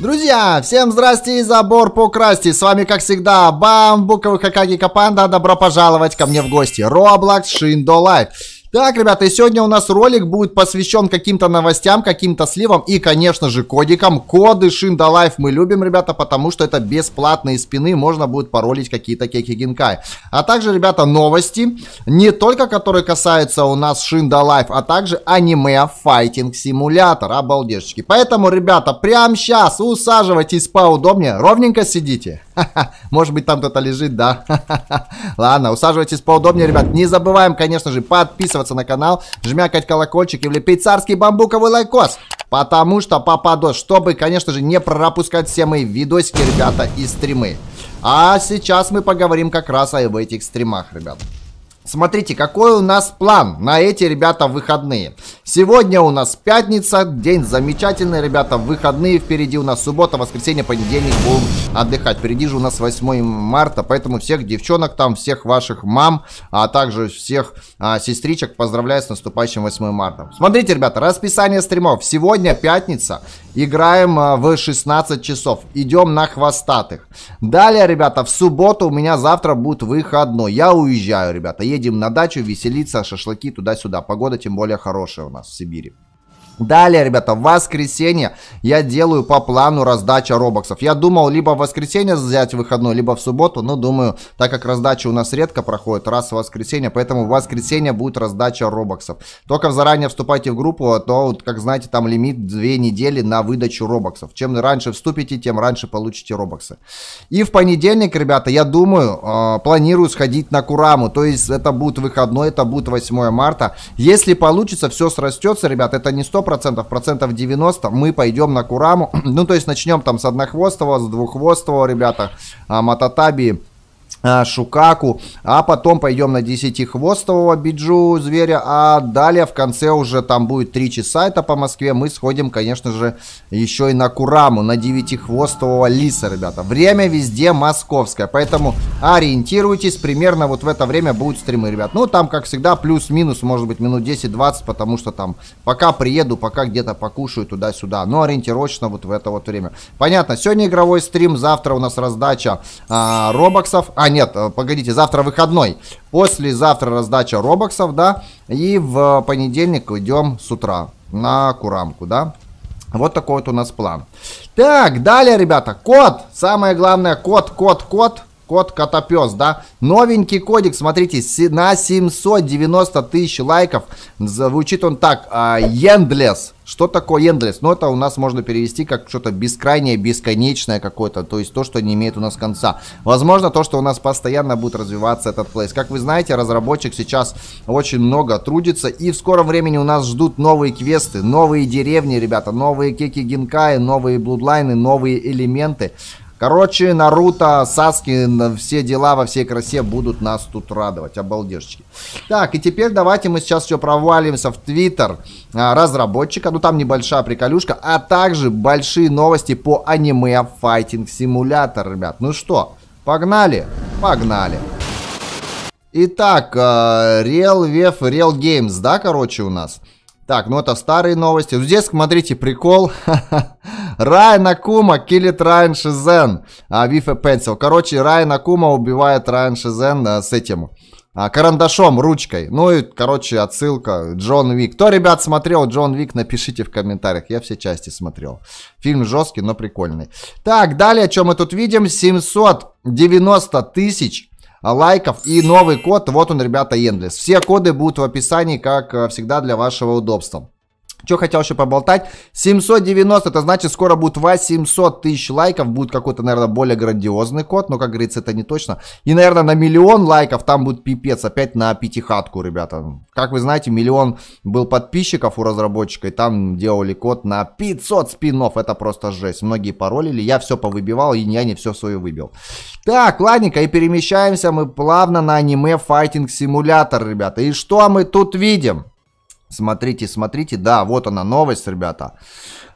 Друзья, всем здрасте и забор поукрасьте. С вами, как всегда, Бамбуковый Хакаги Капанда. Добро пожаловать ко мне в гости. Roblox Shindo Life. Так, ребята, и сегодня у нас ролик будет посвящен каким-то новостям, каким-то сливам и, конечно же, кодикам. Коды Шинда мы любим, ребята, потому что это бесплатные спины, можно будет паролить какие-то кеки Гинкай. А также, ребята, новости, не только которые касаются у нас Шинда а также аниме Файтинг Симулятор, обалдежечки. Поэтому, ребята, прямо сейчас усаживайтесь поудобнее, ровненько сидите. Может быть, там кто-то лежит, да? Ладно, усаживайтесь поудобнее, ребят. Не забываем, конечно же, подписываться подписаться на канал, жмякать колокольчик и влепить царский бамбуковый лайкос. Потому что попадос, чтобы, конечно же, не пропускать все мои видосики, ребята, и стримы. А сейчас мы поговорим как раз об этих стримах, ребят. Смотрите, какой у нас план на эти, ребята, выходные. Сегодня у нас пятница, день замечательный, ребята, выходные. Впереди у нас суббота, воскресенье, понедельник, будем отдыхать. Впереди же у нас 8 марта, поэтому всех девчонок там, всех ваших мам, а также всех а, сестричек поздравляю с наступающим 8 марта. Смотрите, ребята, расписание стримов. Сегодня пятница, играем а, в 16 часов, идем на хвостатых. Далее, ребята, в субботу у меня завтра будет выходной, я уезжаю, ребята, едем на дачу веселиться, шашлыки туда-сюда. Погода тем более хорошая у нас в Сибири. Далее, ребята, в воскресенье я делаю по плану раздача робоксов. Я думал либо в воскресенье взять выходной, либо в субботу, но думаю, так как раздача у нас редко проходит, раз в воскресенье, поэтому в воскресенье будет раздача робоксов. Только заранее вступайте в группу, а то, вот, как знаете, там лимит 2 недели на выдачу робоксов. Чем раньше вступите, тем раньше получите робоксы. И в понедельник, ребята, я думаю, э, планирую сходить на Кураму, то есть это будет выходной, это будет 8 марта. Если получится, все срастется, ребята, это не стоп процентов процентов 90 мы пойдем на Кураму. ну, то есть начнем там с однохвостого, с двуххвостого, ребята, а, Мататаби Э, Шукаку, а потом пойдем на 10-хвостового биджу зверя, а далее в конце уже там будет 3 часа, это по Москве, мы сходим, конечно же, еще и на Кураму, на 9-хвостового лиса, ребята. Время везде московское, поэтому ориентируйтесь, примерно вот в это время будут стримы, ребят. Ну, там, как всегда, плюс-минус, может быть, минут 10-20, потому что там пока приеду, пока где-то покушаю туда-сюда, но ориентировочно вот в это вот время. Понятно, сегодня игровой стрим, завтра у нас раздача а, робоксов, а нет, э, погодите, завтра выходной. Послезавтра раздача робоксов, да. И в понедельник уйдем с утра на Курамку, да. Вот такой вот у нас план. Так, далее, ребята, код. Самое главное, код, код, код. Код Котопес, да? Новенький кодик, смотрите, на 790 тысяч лайков. Звучит он так, а, Endless. Что такое Endless? Ну, это у нас можно перевести как что-то бескрайнее, бесконечное какое-то. То есть то, что не имеет у нас конца. Возможно, то, что у нас постоянно будет развиваться этот плейс. Как вы знаете, разработчик сейчас очень много трудится. И в скором времени у нас ждут новые квесты, новые деревни, ребята. Новые кеки Гинкаи, новые блудлайны, новые элементы. Короче, Наруто, Саски, все дела во всей красе будут нас тут радовать. Обалдежечки. Так, и теперь давайте мы сейчас все провалимся в Твиттер а, разработчика. Ну, там небольшая приколюшка. А также большие новости по аниме Fighting Simulator, ребят. Ну что, погнали? Погнали. Итак, э, Real Wave Real Games, да, короче, у нас? Так, ну это старые новости. здесь, смотрите, прикол. Райан Акума килит Райан Шизен. А, Вифа Пенсил. Короче, Райан Акума убивает Райан Шизен а, с этим а, карандашом, ручкой. Ну и, короче, отсылка. Джон Вик. Кто, ребят, смотрел Джон Вик, напишите в комментариях. Я все части смотрел. Фильм жесткий, но прикольный. Так, далее, что мы тут видим? 790 тысяч Э, лайков и новый код, вот он, ребята, Endless. Все коды будут в описании, как э, всегда, для вашего удобства. Что хотел еще поболтать? 790, это значит скоро будет 800 тысяч лайков, будет какой-то, наверное, более грандиозный код, но, как говорится, это не точно. И, наверное, на миллион лайков там будет пипец, опять на пятихатку, ребята. Как вы знаете, миллион был подписчиков у разработчика, и там делали код на 500 спинов. это просто жесть. Многие паролили, я все повыбивал, и я не все свое выбил. Так, ладненько, и перемещаемся мы плавно на аниме Fighting Simulator, ребята. И что мы тут видим? Смотрите, смотрите. Да, вот она новость, ребята.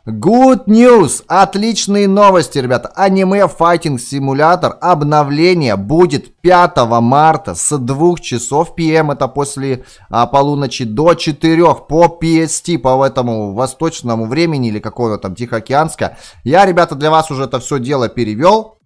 Good news! Отличные новости, ребята. Аниме Fighting Simulator обновление будет 5 марта с 2 часов PM, эм. это после а, полуночи, до 4 по PST, по этому восточному времени или какого-то там Тихоокеанска. Я, ребята, для вас уже это все дело перевел.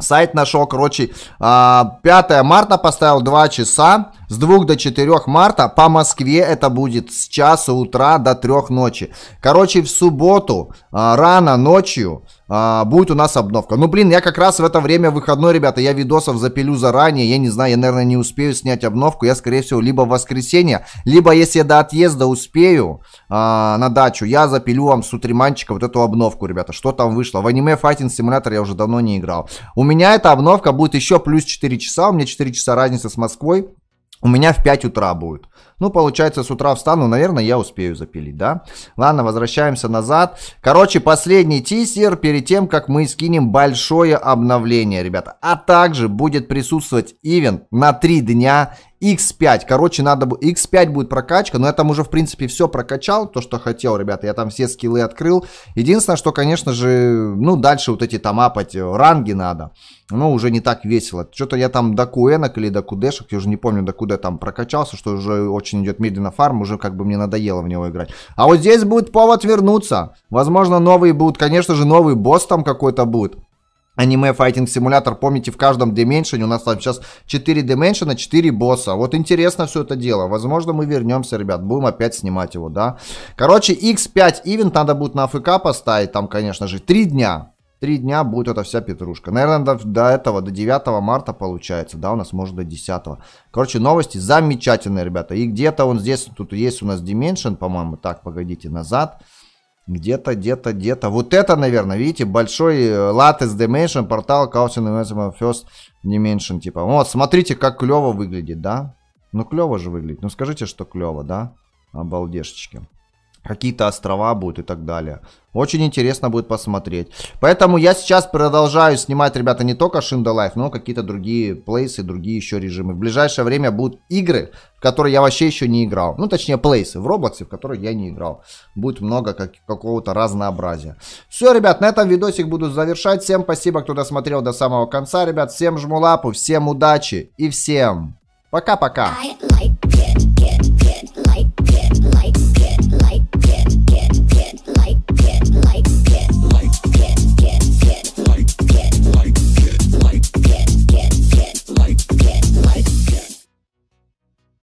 Сайт нашел, короче, 5 а, марта поставил 2 часа, с 2 до 4 марта по Москве это будет с часа утра до 3 ночи. Короче, в субботу а, рано ночью а, будет у нас обновка. Ну, блин, я как раз в это время выходной, ребята, я видосов запилю заранее, я не знаю, я, наверное, не успею снять обновку, я, скорее всего, либо в воскресенье, либо, если я до отъезда успею а, на дачу, я запилю вам с утриманчика вот эту обновку, ребята, что там вышло. В аниме Fighting Simulator я уже давно не играл. У меня эта обновка будет еще плюс 4 часа, у меня 4 часа разница с Москвой, у меня в 5 утра будет. Ну, получается, с утра встану, наверное, я успею запилить, да? Ладно, возвращаемся назад. Короче, последний тизер перед тем, как мы скинем большое обновление, ребята. А также будет присутствовать ивент на 3 дня X5, короче, надо X5 будет прокачка, но я там уже, в принципе, все прокачал, то, что хотел, ребята, я там все скиллы открыл. Единственное, что, конечно же, ну, дальше вот эти там апать э, ранги надо, ну, уже не так весело. Что-то я там до куэнок или до кудешек, я уже не помню, до куда я там прокачался, что уже очень очень идет медленно фарм, уже как бы мне надоело в него играть. А вот здесь будет повод вернуться. Возможно, новые будут, конечно же, новый босс там какой-то будет. Аниме файтинг симулятор, помните, в каждом дименшене у нас там сейчас 4 дименшена, 4 босса. Вот интересно все это дело. Возможно, мы вернемся, ребят, будем опять снимать его, да? Короче, X5 ивент надо будет на АФК поставить там, конечно же, 3 дня. Три дня будет эта вся петрушка. Наверное, до, до этого, до 9 марта получается, да, у нас может до 10. Короче, новости замечательные, ребята. И где-то он здесь, тут есть у нас Dimension, по-моему, так, погодите, назад. Где-то, где-то, где-то. Вот это, наверное, видите, большой э, Lattice Dimension, портал Caution Invincible First Dimension, типа. Вот, смотрите, как клево выглядит, да? Ну, клево же выглядит. Ну, скажите, что клево, да? Обалдешечки какие-то острова будут и так далее. Очень интересно будет посмотреть. Поэтому я сейчас продолжаю снимать, ребята, не только Шинда Life, но какие-то другие плейсы, другие еще режимы. В ближайшее время будут игры, в которые я вообще еще не играл. Ну, точнее, плейсы в Роблоксе, в которые я не играл. Будет много как какого-то разнообразия. Все, ребят, на этом видосик буду завершать. Всем спасибо, кто досмотрел до самого конца, ребят. Всем жму лапу, всем удачи и всем пока-пока.